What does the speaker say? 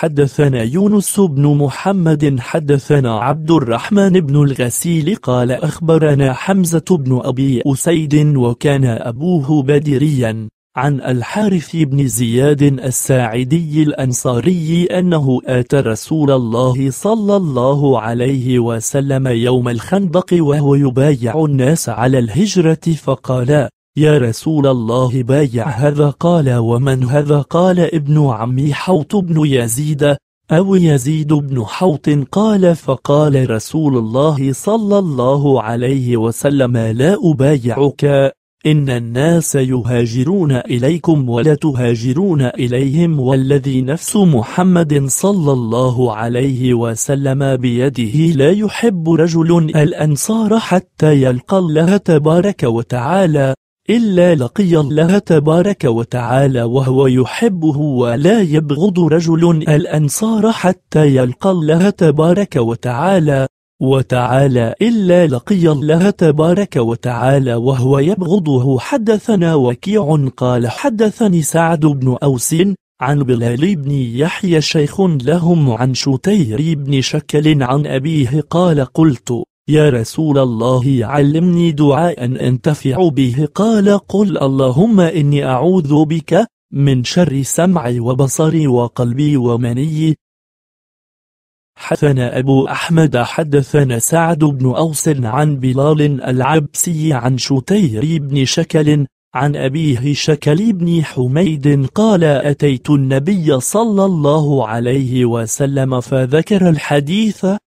حدثنا يونس بن محمد حدثنا عبد الرحمن بن الغسيل قال أخبرنا حمزة بن أبي أسيد وكان أبوه بدريا عن الحارث بن زياد الساعدي الأنصاري أنه آتى رسول الله صلى الله عليه وسلم يوم الخندق وهو يبايع الناس على الهجرة فقال يا رسول الله بايع هذا قال ومن هذا قال ابن عمي حوط بن يزيد أو يزيد بن حوط قال فقال رسول الله صلى الله عليه وسلم لا أبايعك إن الناس يهاجرون إليكم ولا تهاجرون إليهم والذي نفس محمد صلى الله عليه وسلم بيده لا يحب رجل الأنصار حتى يلقى الله تبارك وتعالى إلا لقي الله تبارك وتعالى وهو يحبه ولا يبغض رجل الأنصار حتى يلقى الله تبارك وتعالى وتعالى إلا لقي الله تبارك وتعالى وهو يبغضه حدثنا وكيع قال حدثني سعد بن أوس عن بلال بن يحيى شيخ لهم عن شتير بن شكل عن أبيه قال قلت يا رسول الله علمني دعاء أنتفع به قال قل اللهم إني أعوذ بك من شر سمعي وبصري وقلبي ومني حدثنا أبو أحمد حدثنا سعد بن أوس عن بلال العبسي عن شتير بن شكل عن أبيه شكل بن حميد قال أتيت النبي صلى الله عليه وسلم فذكر الحديث